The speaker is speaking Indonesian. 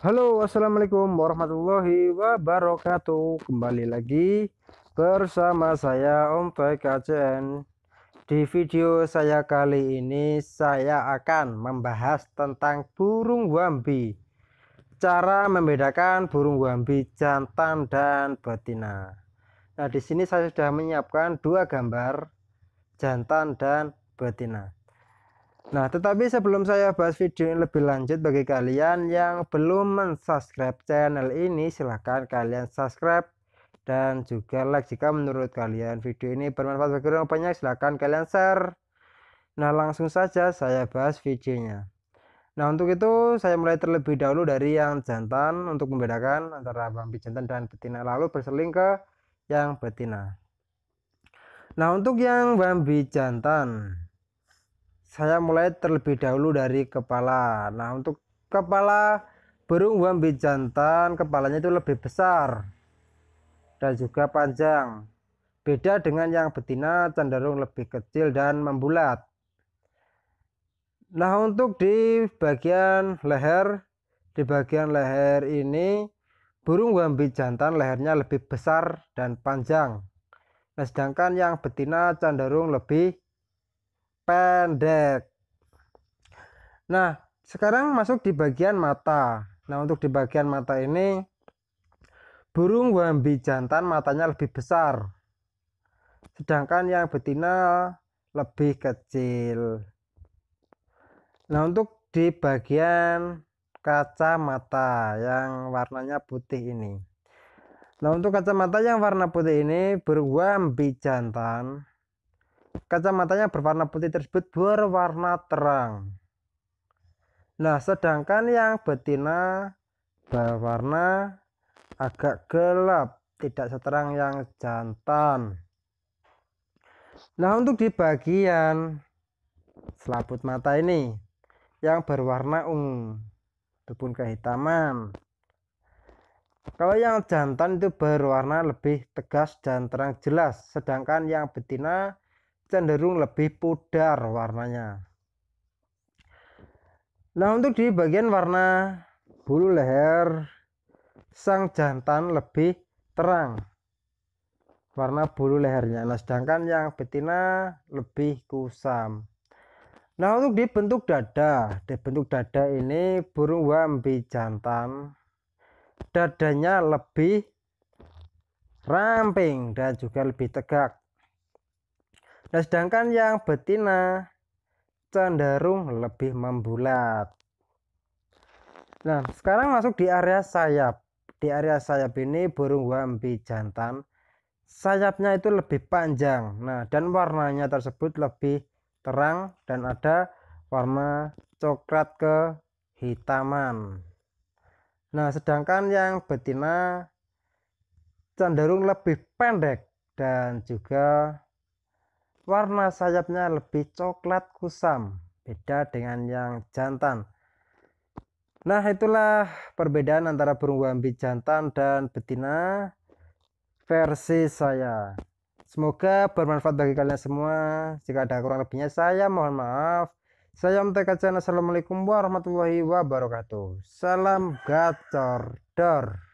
Halo assalamualaikum warahmatullahi wabarakatuh kembali lagi bersama saya Om Baik di video saya kali ini saya akan membahas tentang burung wambi cara membedakan burung wambi jantan dan betina nah di sini saya sudah menyiapkan dua gambar jantan dan betina Nah, tetapi sebelum saya bahas video ini lebih lanjut bagi kalian yang belum mensubscribe channel ini, silahkan kalian subscribe dan juga like jika menurut kalian video ini bermanfaat bagi orang banyak, silahkan kalian share. Nah, langsung saja saya bahas videonya. Nah, untuk itu saya mulai terlebih dahulu dari yang jantan untuk membedakan antara bambi jantan dan betina lalu berseling ke yang betina. Nah, untuk yang bambi jantan saya mulai terlebih dahulu dari kepala nah untuk kepala burung wambi jantan kepalanya itu lebih besar dan juga panjang beda dengan yang betina cenderung lebih kecil dan membulat nah untuk di bagian leher di bagian leher ini burung wambi jantan lehernya lebih besar dan panjang nah sedangkan yang betina cenderung lebih pendek. Nah, sekarang masuk di bagian mata. Nah, untuk di bagian mata ini burung wambi jantan matanya lebih besar. Sedangkan yang betina lebih kecil. Nah, untuk di bagian kaca mata yang warnanya putih ini. Nah, untuk kaca mata yang warna putih ini burung wambi jantan kacamatanya berwarna putih tersebut berwarna terang. Nah, sedangkan yang betina berwarna agak gelap, tidak seterang yang jantan. Nah, untuk di bagian selaput mata ini yang berwarna ungu ataupun kehitaman. Kalau yang jantan itu berwarna lebih tegas dan terang jelas, sedangkan yang betina cenderung lebih pudar warnanya nah untuk di bagian warna bulu leher sang jantan lebih terang warna bulu lehernya nah sedangkan yang betina lebih kusam nah untuk di bentuk dada di bentuk dada ini burung wambi jantan dadanya lebih ramping dan juga lebih tegak Nah, sedangkan yang betina cenderung lebih membulat. Nah, sekarang masuk di area sayap. Di area sayap ini burung wampi jantan sayapnya itu lebih panjang. Nah, dan warnanya tersebut lebih terang dan ada warna coklat ke hitaman. Nah, sedangkan yang betina cenderung lebih pendek dan juga Warna sayapnya lebih coklat kusam, beda dengan yang jantan. Nah, itulah perbedaan antara burung wambi jantan dan betina versi saya. Semoga bermanfaat bagi kalian semua. Jika ada kurang lebihnya saya mohon maaf. Saya Muteka Channel. Assalamualaikum warahmatullahi wabarakatuh. Salam gacor dor.